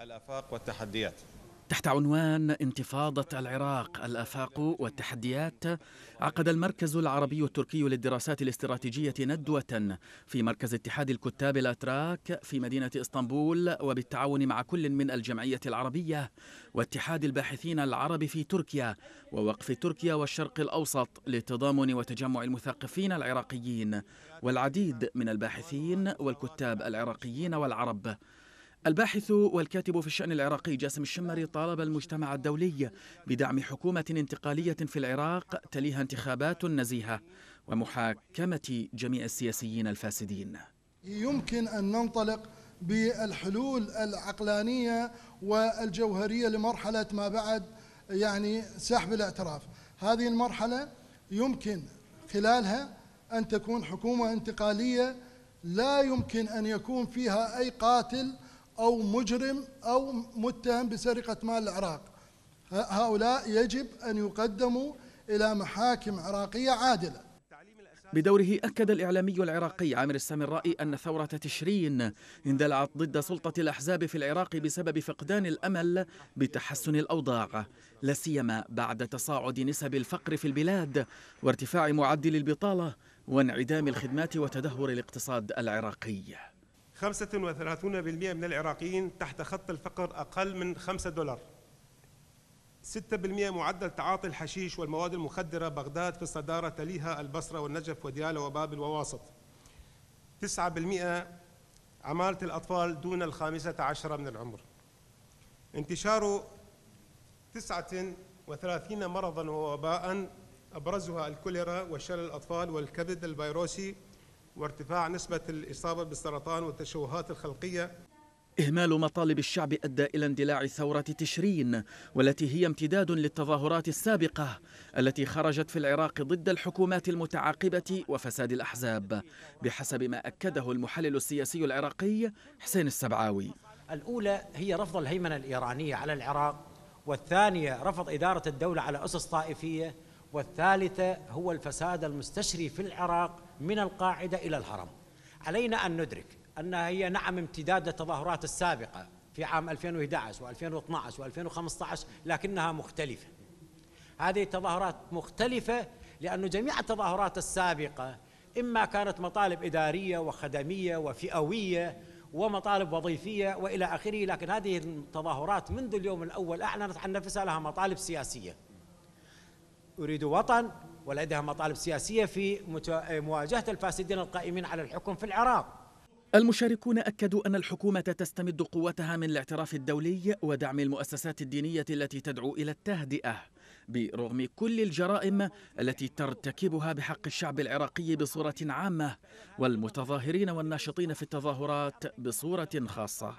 الافاق والتحديات تحت عنوان انتفاضة العراق الآفاق والتحديات عقد المركز العربي التركي للدراسات الاستراتيجية ندوة في مركز اتحاد الكتاب الأتراك في مدينة إسطنبول وبالتعاون مع كل من الجمعية العربية واتحاد الباحثين العرب في تركيا ووقف تركيا والشرق الأوسط لتضامن وتجمع المثقفين العراقيين والعديد من الباحثين والكتاب العراقيين والعرب الباحث والكاتب في الشأن العراقي جاسم الشمري طالب المجتمع الدولي بدعم حكومة انتقالية في العراق تليها انتخابات نزيهة ومحاكمة جميع السياسيين الفاسدين يمكن أن ننطلق بالحلول العقلانية والجوهرية لمرحلة ما بعد يعني سحب الاعتراف هذه المرحلة يمكن خلالها أن تكون حكومة انتقالية لا يمكن أن يكون فيها أي قاتل أو مجرم أو متهم بسرقة مال العراق هؤلاء يجب أن يقدموا إلى محاكم عراقية عادلة بدوره أكد الإعلامي العراقي عامر السامرائي أن ثورة تشرين اندلعت ضد سلطة الأحزاب في العراق بسبب فقدان الأمل بتحسن الأوضاع لسيما بعد تصاعد نسب الفقر في البلاد وارتفاع معدل البطالة وانعدام الخدمات وتدهور الاقتصاد العراقي 35% من العراقيين تحت خط الفقر أقل من 5 دولار 6% معدل تعاطي الحشيش والمواد المخدرة بغداد في الصدارة تليها البصرة والنجف وديالة وبابل وواسط 9% عمالة الأطفال دون الخامسة عشرة من العمر انتشار 39 مرضا ووباء أبرزها الكوليرا وشلل الأطفال والكبد الفيروسي وارتفاع نسبة الإصابة بالسرطان والتشوهات الخلقية إهمال مطالب الشعب أدى إلى اندلاع ثورة تشرين والتي هي امتداد للتظاهرات السابقة التي خرجت في العراق ضد الحكومات المتعاقبة وفساد الأحزاب بحسب ما أكده المحلل السياسي العراقي حسين السبعاوي الأولى هي رفض الهيمنة الإيرانية على العراق والثانية رفض إدارة الدولة على أسس طائفية والثالثة هو الفساد المستشري في العراق من القاعدة إلى الهرم علينا أن ندرك أنها هي نعم امتداد التظاهرات السابقة في عام 2011 و2012 و2015 لكنها مختلفة هذه التظاهرات مختلفة لأن جميع التظاهرات السابقة إما كانت مطالب إدارية وخدمية وفئوية ومطالب وظيفية وإلى آخره لكن هذه التظاهرات منذ اليوم الأول أعلنت عن نفسها لها مطالب سياسية أريد وطن ولديها مطالب سياسية في مواجهة الفاسدين القائمين على الحكم في العراق المشاركون أكدوا أن الحكومة تستمد قوتها من الاعتراف الدولي ودعم المؤسسات الدينية التي تدعو إلى التهدئة برغم كل الجرائم التي ترتكبها بحق الشعب العراقي بصورة عامة والمتظاهرين والناشطين في التظاهرات بصورة خاصة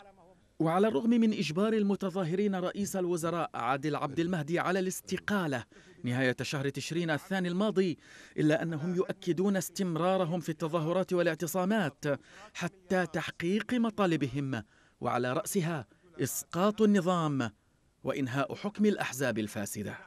وعلى الرغم من إجبار المتظاهرين رئيس الوزراء عادل عبد المهدي على الاستقالة نهاية شهر تشرين الثاني الماضي إلا أنهم يؤكدون استمرارهم في التظاهرات والاعتصامات حتى تحقيق مطالبهم وعلى رأسها إسقاط النظام وإنهاء حكم الأحزاب الفاسدة